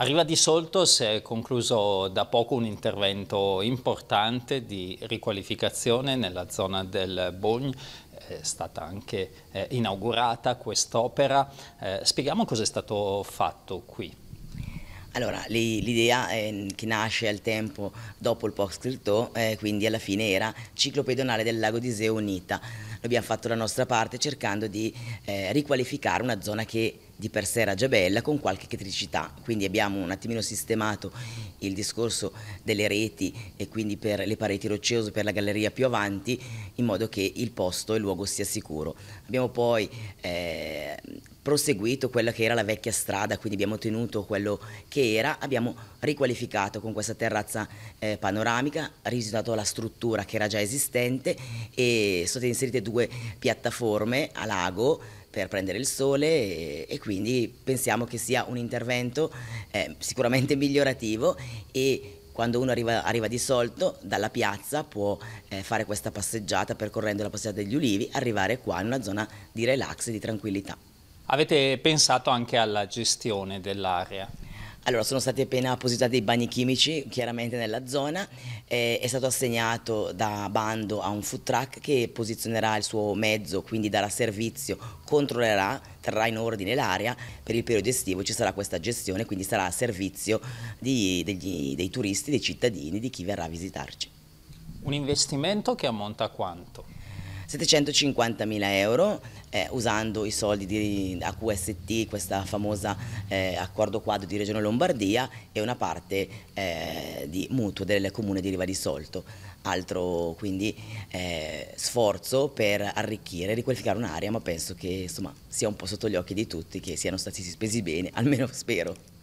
Arriva di Solto si è concluso da poco un intervento importante di riqualificazione nella zona del Bogne, è stata anche eh, inaugurata quest'opera. Eh, spieghiamo cosa è stato fatto qui. Allora, l'idea che nasce al tempo dopo il post scripto, eh, quindi alla fine era ciclo pedonale del lago di Zeo unita. Abbiamo fatto la nostra parte cercando di eh, riqualificare una zona che di per sé era già bella con qualche criticità, quindi abbiamo un attimino sistemato il discorso delle reti e quindi per le pareti rocciose per la galleria più avanti in modo che il posto e il luogo sia sicuro. Abbiamo poi eh, proseguito quella che era la vecchia strada, quindi abbiamo tenuto quello che era, abbiamo riqualificato con questa terrazza eh, panoramica, risultato la struttura che era già esistente e sono state inserite due piattaforme a lago per prendere il sole e, e quindi pensiamo che sia un intervento eh, sicuramente migliorativo e quando uno arriva, arriva, di solito dalla piazza può eh, fare questa passeggiata percorrendo la passeggiata degli ulivi, arrivare qua in una zona di relax e di tranquillità. Avete pensato anche alla gestione dell'area? Allora, sono stati appena appositati i bagni chimici chiaramente nella zona, eh, è stato assegnato da bando a un food truck che posizionerà il suo mezzo, quindi darà servizio, controllerà, terrà in ordine l'area, per il periodo estivo ci sarà questa gestione, quindi sarà a servizio di, degli, dei turisti, dei cittadini, di chi verrà a visitarci. Un investimento che ammonta a quanto? 750.000 euro eh, usando i soldi di AQST, questa famosa eh, accordo quadro di Regione Lombardia e una parte eh, di mutuo del comune di Riva di Solto. Altro quindi eh, sforzo per arricchire, e riqualificare un'area, ma penso che insomma, sia un po' sotto gli occhi di tutti che siano stati spesi bene, almeno spero.